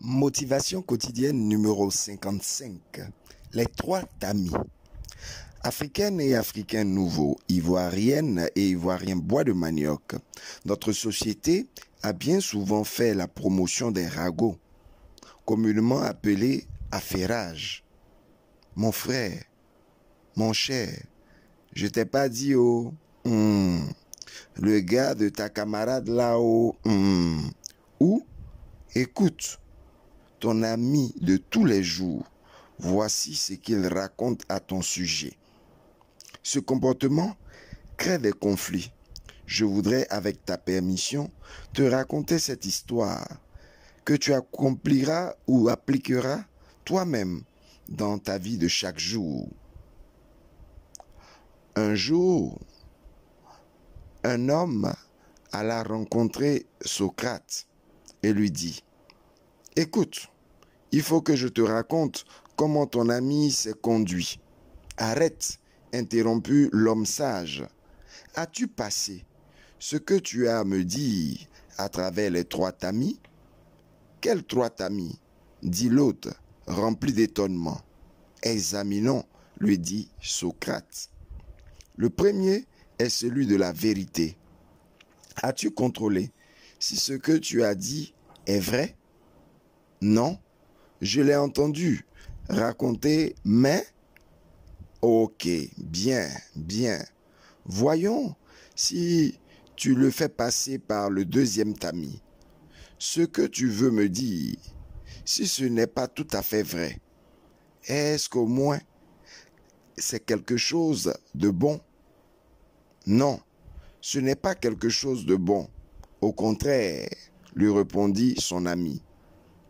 Motivation quotidienne numéro 55. Les trois tamis. Africaines et Africains nouveaux, Ivoiriennes et Ivoiriens bois de manioc, notre société a bien souvent fait la promotion des ragots, communément appelés affairage. Mon frère, mon cher, je t'ai pas dit au oh, hmm, le gars de ta camarade là-haut, oh, hmm. ou écoute, ton ami de tous les jours, voici ce qu'il raconte à ton sujet. Ce comportement crée des conflits. Je voudrais, avec ta permission, te raconter cette histoire que tu accompliras ou appliqueras toi-même dans ta vie de chaque jour. Un jour, un homme alla rencontrer Socrate et lui dit, écoute, il faut que je te raconte comment ton ami s'est conduit. Arrête, interrompu l'homme sage. As-tu passé ce que tu as à me dire à travers les trois tamis Quels trois tamis dit l'hôte, rempli d'étonnement. Examinons, lui dit Socrate. Le premier est celui de la vérité. As-tu contrôlé si ce que tu as dit est vrai Non je l'ai entendu raconter, mais... Ok, bien, bien. Voyons si tu le fais passer par le deuxième tamis. Ce que tu veux me dire, si ce n'est pas tout à fait vrai, est-ce qu'au moins c'est quelque chose de bon Non, ce n'est pas quelque chose de bon. Au contraire, lui répondit son ami.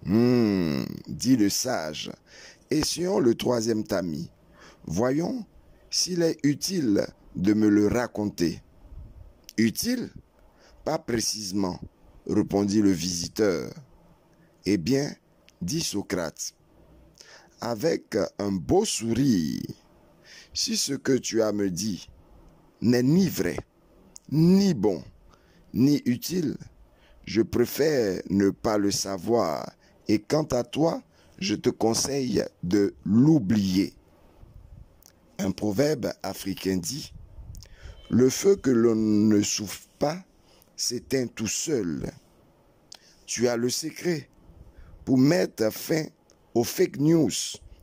Hmm, dit le sage. Essayons le troisième tamis. Voyons s'il est utile de me le raconter. Utile Pas précisément, répondit le visiteur. Eh bien, dit Socrate, avec un beau sourire, si ce que tu as me dit n'est ni vrai, ni bon, ni utile, je préfère ne pas le savoir et quant à toi, je te conseille de l'oublier. Un proverbe africain dit, le feu que l'on ne souffle pas s'éteint tout seul. Tu as le secret pour mettre fin aux fake news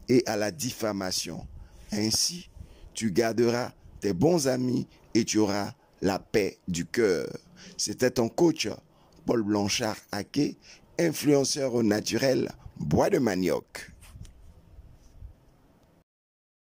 et à la diffamation. Ainsi, tu garderas tes bons amis et tu auras la paix du cœur. C'était ton coach, Paul Blanchard Hacké, influenceur au naturel, bois de manioc.